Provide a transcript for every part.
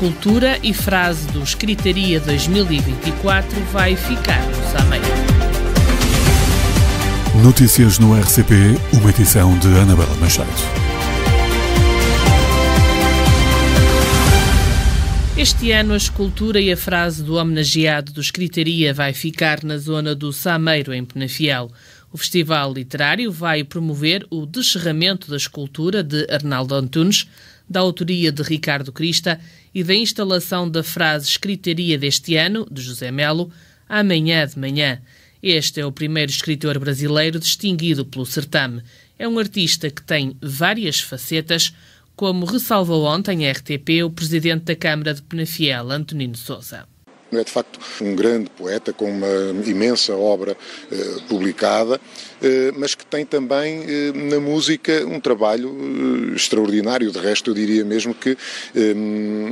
Cultura e frase do Escritaria 2024 vai ficar-nos Sameiro. Notícias no RCP, uma edição de Anabela Machado. Este ano, a escultura e a frase do homenageado do Escritaria vai ficar na zona do Sameiro, em Penafiel. O Festival Literário vai promover o descerramento da escultura de Arnaldo Antunes, da autoria de Ricardo Crista e da instalação da frase Escritaria deste ano, de José Melo, amanhã de manhã. Este é o primeiro escritor brasileiro distinguido pelo certame. É um artista que tem várias facetas, como ressalvou ontem a RTP o presidente da Câmara de Penafiel, Antonino Souza. É de facto um grande poeta com uma imensa obra eh, publicada, eh, mas que tem também eh, na música um trabalho eh, extraordinário. De resto, eu diria mesmo que, eh,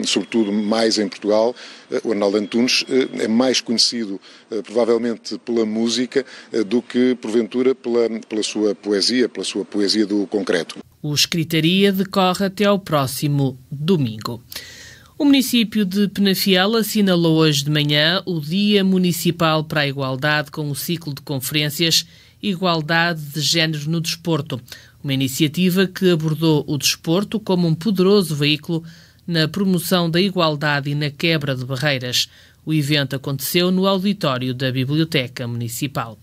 sobretudo mais em Portugal, eh, o Arnaldo Antunes é mais conhecido provavelmente pela música do que porventura pela, pela sua poesia, pela sua poesia do concreto. O Escritaria decorre até ao próximo domingo. O município de Penafiel assinalou hoje de manhã o Dia Municipal para a Igualdade com o ciclo de conferências Igualdade de Género no Desporto, uma iniciativa que abordou o desporto como um poderoso veículo na promoção da igualdade e na quebra de barreiras. O evento aconteceu no auditório da Biblioteca Municipal.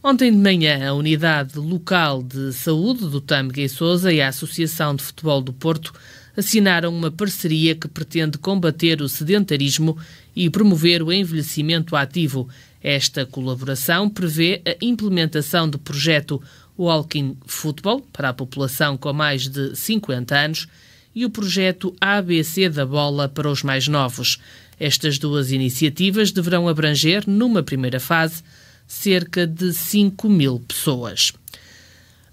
Ontem de manhã, a Unidade Local de Saúde do Tâmega e Sousa e a Associação de Futebol do Porto assinaram uma parceria que pretende combater o sedentarismo e promover o envelhecimento ativo. Esta colaboração prevê a implementação do projeto Walking Football para a população com mais de 50 anos e o projeto ABC da Bola para os mais novos. Estas duas iniciativas deverão abranger, numa primeira fase, cerca de 5 mil pessoas.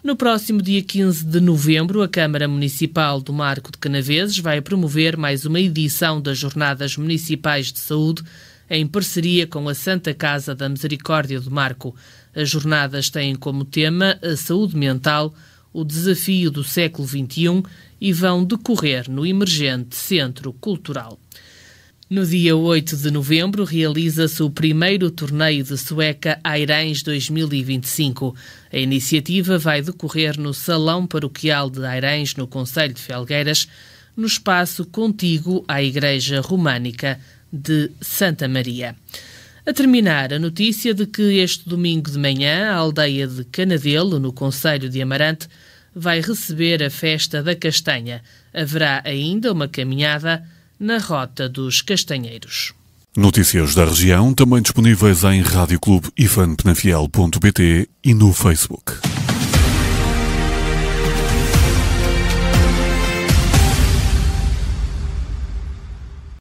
No próximo dia 15 de novembro, a Câmara Municipal do Marco de Canaveses vai promover mais uma edição das Jornadas Municipais de Saúde em parceria com a Santa Casa da Misericórdia do Marco. As jornadas têm como tema a saúde mental, o desafio do século XXI e vão decorrer no emergente Centro Cultural. No dia 8 de novembro realiza-se o primeiro torneio de sueca Airães 2025. A iniciativa vai decorrer no Salão Paroquial de Airães, no Conselho de Felgueiras, no espaço contíguo à Igreja Românica de Santa Maria. A terminar, a notícia de que este domingo de manhã a aldeia de Canadelo, no Conselho de Amarante, vai receber a festa da castanha. Haverá ainda uma caminhada na Rota dos Castanheiros. Notícias da região também disponíveis em Rádio Clube e no Facebook.